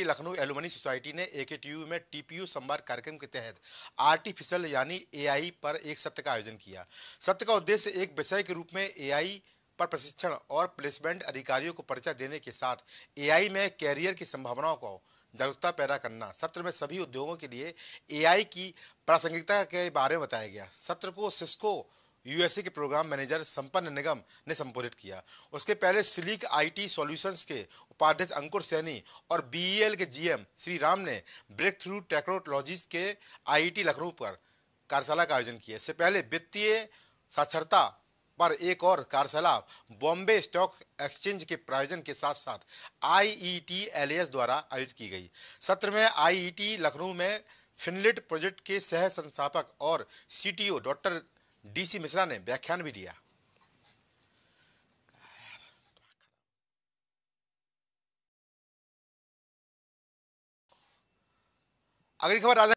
कि Lucknow alumni society ने ए में टीपीयू संवाद कार्यक्रम के तहत आर्टिफिशियल यानी एआई पर एक सत्र का आयोजन किया सत्र का उद्देश्य एक विषय के रूप में एआई पर प्रशिक्षण और प्लेसमेंट अधिकारियों को परिचय देने के साथ एआई में कैरियर की संभावनाओं को जागरूकता पैदा करना सत्र में सभी उद्योगों के लिए एआई की प्रासंगिकता के बारे में बताया गया सत्र को सिस्को यूएसए के प्रोग्राम मैनेजर संपन्न निगम ने संबोधित किया उसके पहले सिलीक आईटी सॉल्यूशंस के उपाध्यक्ष अंकुर सैनी और बीईएल के जीएम श्री राम ने ब्रेक थ्रू टेक्नोलॉजीज के आईटी लखनऊ पर कार्यशाला का आयोजन किया इससे पहले वित्तीय साक्षरता पर एक और कार्यशाला बॉम्बे स्टॉक एक्सचेंज के प्रायोजन के साथ साथ आई एलएएस द्वारा आयोजित की गई सत्र में आई लखनऊ में फिनलिट प्रोजेक्ट के सह संस्थापक और सी डॉक्टर डीसी मिश्रा ने व्याख्यान भी दिया अगली खबर राजा